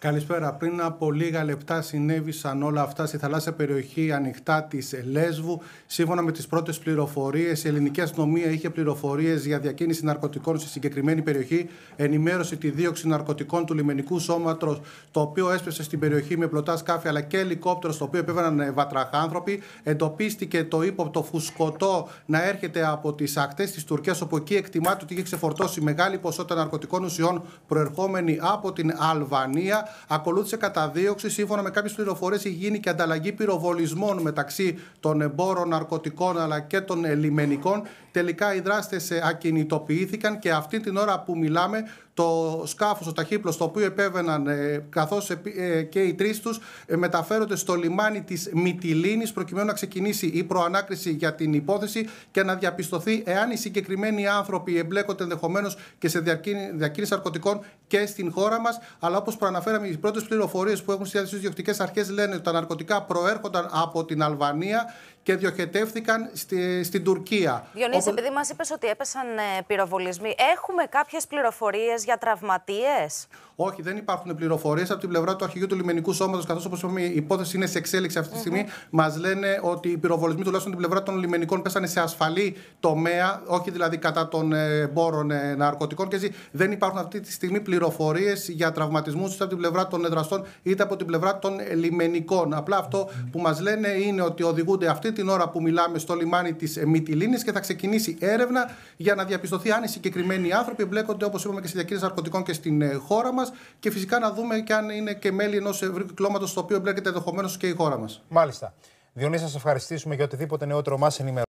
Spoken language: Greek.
Καλησπέρα. Πριν από λίγα λεπτά συνέβησαν όλα αυτά στη θαλάσσια περιοχή ανοιχτά της Λέσβου. Σύμφωνα με τις πρώτες πληροφορίες, η ελληνική αστυνομία είχε πληροφορίες για διακίνηση ναρκωτικών στη συγκεκριμένη περιοχή. Ενημέρωσε τη δίωξη ναρκωτικών του λιμενικού σώματος, το οποίο έσπευσε στην περιοχή με πλωτά σκάφη αλλά και ελικόπτερο, στο οποίο επέβαιναν ε, βατραχάνθρωποι. Εντοπίστηκε το ύποπτο φουσκωτό να έρχεται από τις ακτές της Τουρκίας, όπου εκεί εκτιμάται ότι είχε ξεφορτώσει μεγάλη ποσότητα ναρκωτικών ουσιών προερχόμενη από την Αλβανία ακολούθησε καταδίωξη σύμφωνα με κάποιες πληροφορίες έχει γίνει και ανταλλαγή πυροβολισμών μεταξύ των εμπόρων ναρκωτικών αλλά και των λιμενικών. Τελικά οι δράστες ε, ακινητοποιήθηκαν και αυτή την ώρα που μιλάμε το σκάφος, ο ταχύπλος, το οποίο επέβαιναν ε, καθώς ε, και οι τρεις τους, μεταφέρονται στο λιμάνι της Μυτιλίνης προκειμένου να ξεκινήσει η προανάκριση για την υπόθεση και να διαπιστωθεί εάν οι συγκεκριμένοι άνθρωποι εμπλέκονται ενδεχομένως και σε διακίνηση ναρκωτικών και στην χώρα μας. Αλλά όπως προαναφέρατε, οι πρώτες πληροφορίες που έχουν στη στι αρχές λένε ότι τα ναρκωτικά προέρχονταν από την Αλβανία και διοχετεύθηκαν στη, στην Τουρκία. Διονύση, επειδή μας είπες ότι έπεσαν ε, πυροβολισμοί, έχουμε κάποιες πληροφορίες για τραυματίες? Όχι, δεν υπάρχουν πληροφορίες από την πλευρά του αρχηγού του λιμενικού σώματος. Καθώς, όπως είπαμε, η υπόθεση είναι σε εξέλιξη αυτή τη στιγμή. Mm-hmm. Μας λένε ότι οι πυροβολισμοί, τουλάχιστον την πλευρά των λιμενικών, πέσανε σε ασφαλή τομέα, όχι δηλαδή κατά των εμπόρων ε, ναρκωτικών. Και δεν υπάρχουν αυτή τη στιγμή πληροφορίες για τραυματισμούς είτε από την πλευρά των δραστών είτε από την πλευρά των λιμενικών. Απλά αυτό που μας λένε είναι ότι οδηγούνται αυτή την ώρα που μιλάμε στο λιμάνι της Μυτιλίνης και θα ξεκινήσει έρευνα για να διαπιστωθεί αν οι συγκεκριμένοι άνθρωποι εμπλέκονται, όπως είπαμε, και στη διακίνηση ναρκωτικών και στην ε, χώρα μας. Και φυσικά να δούμε και αν είναι και μέλη ενός ευρύ κυκλώματος, στο οποίο εμπλέκεται ενδεχομένως και η χώρα μας. Μάλιστα. Διονύση, σας ευχαριστήσουμε για οτιδήποτε νεότερο μας ενημερώνει.